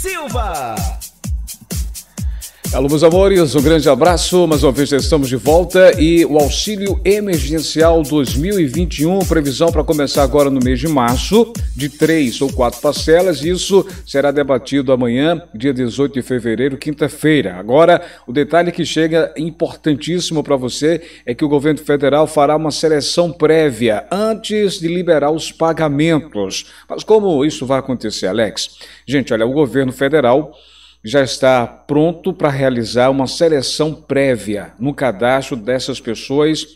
Silva. Alô, meus amores, um grande abraço. Mais uma vez já estamos de volta e o auxílio emergencial 2021, previsão para começar agora no mês de março, de três ou quatro parcelas. Isso será debatido amanhã, dia 18 de fevereiro, quinta-feira. Agora, o detalhe que chega importantíssimo para você é que o governo federal fará uma seleção prévia antes de liberar os pagamentos. Mas como isso vai acontecer, Alex? Gente, olha, o governo federal já está pronto para realizar uma seleção prévia no cadastro dessas pessoas,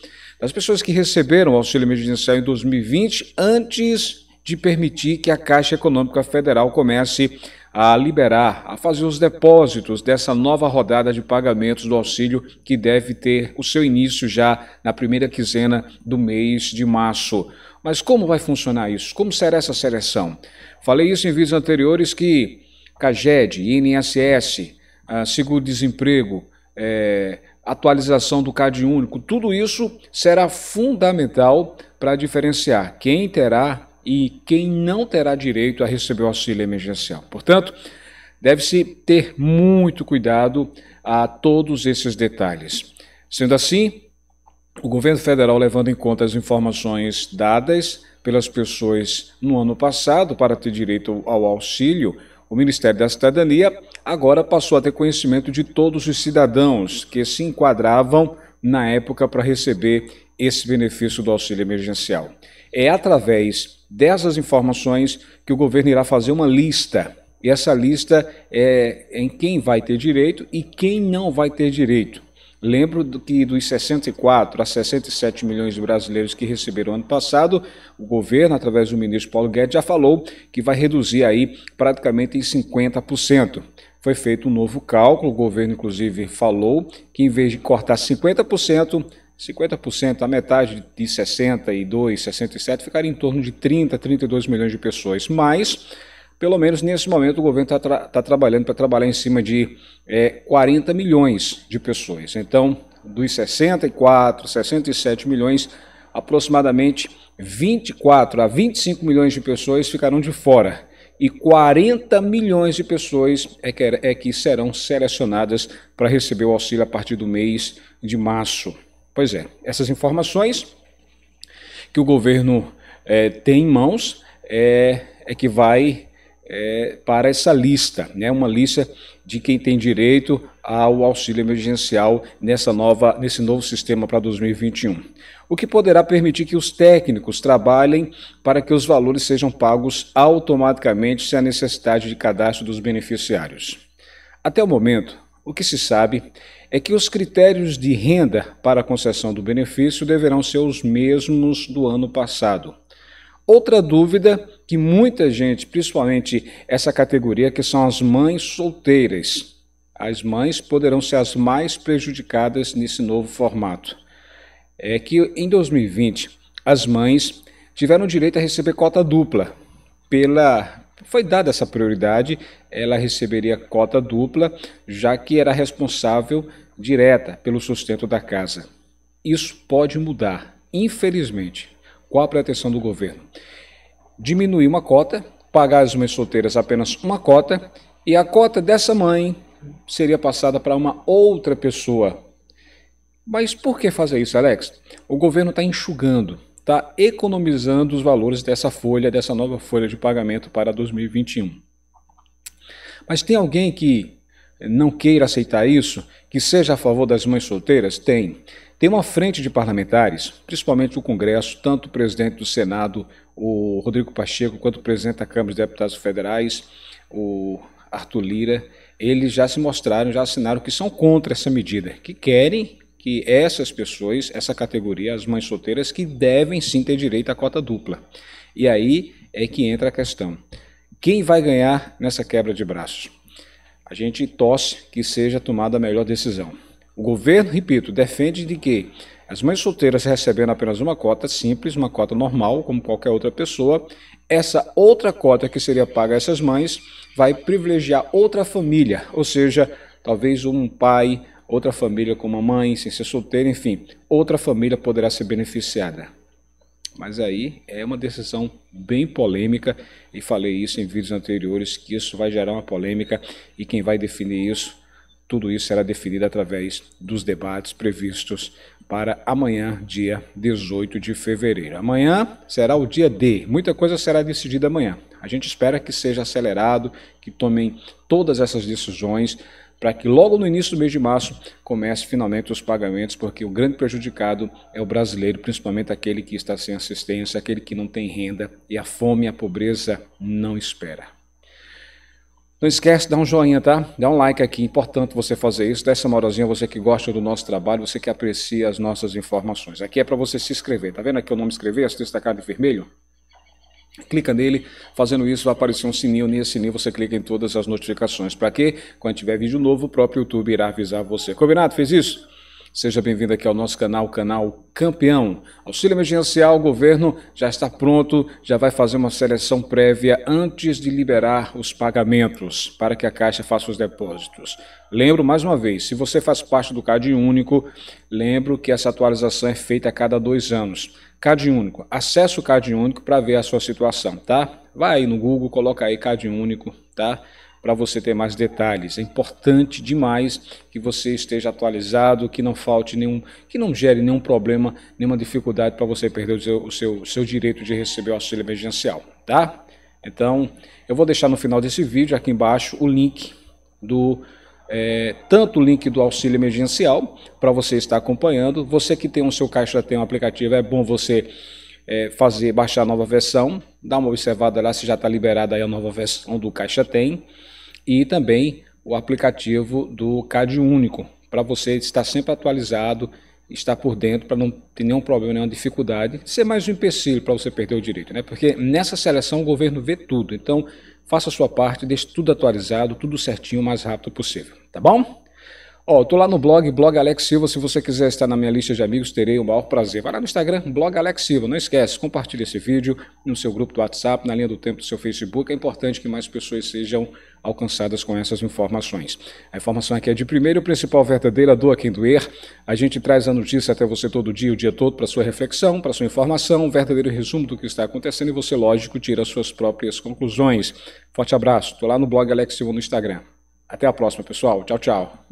das pessoas que receberam o auxílio emergencial em 2020, antes de permitir que a Caixa Econômica Federal comece a liberar, a fazer os depósitos dessa nova rodada de pagamentos do auxílio que deve ter o seu início já na primeira quinzena do mês de março. Mas como vai funcionar isso? Como será essa seleção? Falei isso em vídeos anteriores que CAGED, INSS, ah, seguro-desemprego, é, eh, atualização do CAD único, tudo isso será fundamental para diferenciar quem terá e quem não terá direito a receber o auxílio emergencial. Portanto, deve-se ter muito cuidado a todos esses detalhes. Sendo assim, o governo federal, levando em conta as informações dadas pelas pessoas no ano passado para ter direito ao auxílio, o Ministério da Cidadania agora passou a ter conhecimento de todos os cidadãos que se enquadravam na época para receber esse benefício do auxílio emergencial. É através dessas informações que o governo irá fazer uma lista. E essa lista é em quem vai ter direito e quem não vai ter direito. Lembro que dos 64 a 67 milhões de brasileiros que receberam ano passado, o governo, através do ministro Paulo Guedes, já falou que vai reduzir aí praticamente em 50%. Foi feito um novo cálculo, o governo, inclusive, falou que em vez de cortar 50%, 50%, a metade de 62, 67, ficaria em torno de 30, 32 milhões de pessoas. Mas pelo menos nesse momento o governo está tra tá trabalhando para trabalhar em cima de é, 40 milhões de pessoas. Então, dos 64, 67 milhões, aproximadamente 24 a 25 milhões de pessoas ficarão de fora. E 40 milhões de pessoas é que, é que serão selecionadas para receber o auxílio a partir do mês de março. Pois é, essas informações que o governo é, tem em mãos é, é que vai é, para essa lista, né, uma lista de quem tem direito ao auxílio emergencial nessa nova, nesse novo sistema para 2021. O que poderá permitir que os técnicos trabalhem para que os valores sejam pagos automaticamente se a necessidade de cadastro dos beneficiários. Até o momento, o que se sabe é que os critérios de renda para a concessão do benefício deverão ser os mesmos do ano passado. Outra dúvida que muita gente, principalmente essa categoria que são as mães solteiras, as mães poderão ser as mais prejudicadas nesse novo formato, é que em 2020 as mães tiveram direito a receber cota dupla pela foi dada essa prioridade, ela receberia cota dupla, já que era responsável direta pelo sustento da casa. Isso pode mudar, infelizmente. Qual a pretensão do governo? Diminuir uma cota, pagar as mães solteiras apenas uma cota, e a cota dessa mãe seria passada para uma outra pessoa. Mas por que fazer isso, Alex? O governo está enxugando, está economizando os valores dessa folha, dessa nova folha de pagamento para 2021. Mas tem alguém que não queira aceitar isso, que seja a favor das mães solteiras? Tem. Tem uma frente de parlamentares, principalmente o Congresso, tanto o presidente do Senado, o Rodrigo Pacheco, quanto o presidente da Câmara dos Deputados Federais, o Arthur Lira, eles já se mostraram, já assinaram que são contra essa medida, que querem que essas pessoas, essa categoria, as mães solteiras, que devem sim ter direito à cota dupla. E aí é que entra a questão. Quem vai ganhar nessa quebra de braços? A gente tosse que seja tomada a melhor decisão. O governo, repito, defende de que as mães solteiras recebendo apenas uma cota simples, uma cota normal, como qualquer outra pessoa, essa outra cota que seria paga a essas mães vai privilegiar outra família, ou seja, talvez um pai, outra família com uma mãe, sem ser solteira, enfim, outra família poderá ser beneficiada. Mas aí é uma decisão bem polêmica, e falei isso em vídeos anteriores, que isso vai gerar uma polêmica, e quem vai definir isso tudo isso será definido através dos debates previstos para amanhã, dia 18 de fevereiro. Amanhã será o dia D, muita coisa será decidida amanhã. A gente espera que seja acelerado, que tomem todas essas decisões para que logo no início do mês de março comece finalmente os pagamentos, porque o grande prejudicado é o brasileiro, principalmente aquele que está sem assistência, aquele que não tem renda e a fome e a pobreza não espera. Não esquece, dá um joinha, tá? Dá um like aqui, importante você fazer isso. Dessa moralzinha, você que gosta do nosso trabalho, você que aprecia as nossas informações. Aqui é para você se inscrever, tá vendo aqui o nome inscrever, as destacado em vermelho? Clica nele, fazendo isso vai aparecer um sininho, nesse sininho você clica em todas as notificações. Para quê? Quando tiver vídeo novo, o próprio YouTube irá avisar você. Combinado? Fez isso? Seja bem-vindo aqui ao nosso canal, canal Campeão. Auxílio emergencial, o governo já está pronto, já vai fazer uma seleção prévia antes de liberar os pagamentos para que a Caixa faça os depósitos. Lembro mais uma vez, se você faz parte do CAD Único, lembro que essa atualização é feita a cada dois anos. CAD Único, acesse o CAD Único para ver a sua situação, tá? Vai aí no Google, coloca aí CAD Único, tá? para você ter mais detalhes. É importante demais que você esteja atualizado, que não falte nenhum, que não gere nenhum problema, nenhuma dificuldade para você perder o seu, o seu, seu direito de receber o auxílio emergencial, tá? Então, eu vou deixar no final desse vídeo aqui embaixo o link do é, tanto o link do auxílio emergencial para você estar acompanhando. Você que tem o seu caixa tem um aplicativo, é bom você é, fazer, baixar a nova versão, dar uma observada lá se já está liberada a nova versão do Caixa Tem e também o aplicativo do cad Único, para você estar sempre atualizado, estar por dentro, para não ter nenhum problema, nenhuma dificuldade, ser mais um empecilho para você perder o direito, né? Porque nessa seleção o governo vê tudo, então faça a sua parte, deixe tudo atualizado, tudo certinho, o mais rápido possível, tá bom? Ó, tô lá no blog, blog Alex Silva. Se você quiser estar na minha lista de amigos, terei o maior prazer. Vai lá no Instagram, blog Alex Silva. Não esquece, compartilhe esse vídeo no seu grupo do WhatsApp, na linha do tempo do seu Facebook. É importante que mais pessoas sejam alcançadas com essas informações. A informação aqui é de primeiro, principal verdadeira, doa quem doer. A gente traz a notícia até você todo dia, o dia todo, para sua reflexão, para sua informação, um verdadeiro resumo do que está acontecendo e você, lógico, tira as suas próprias conclusões. Forte abraço. Tô lá no blog Alex Silva no Instagram. Até a próxima, pessoal. Tchau, tchau.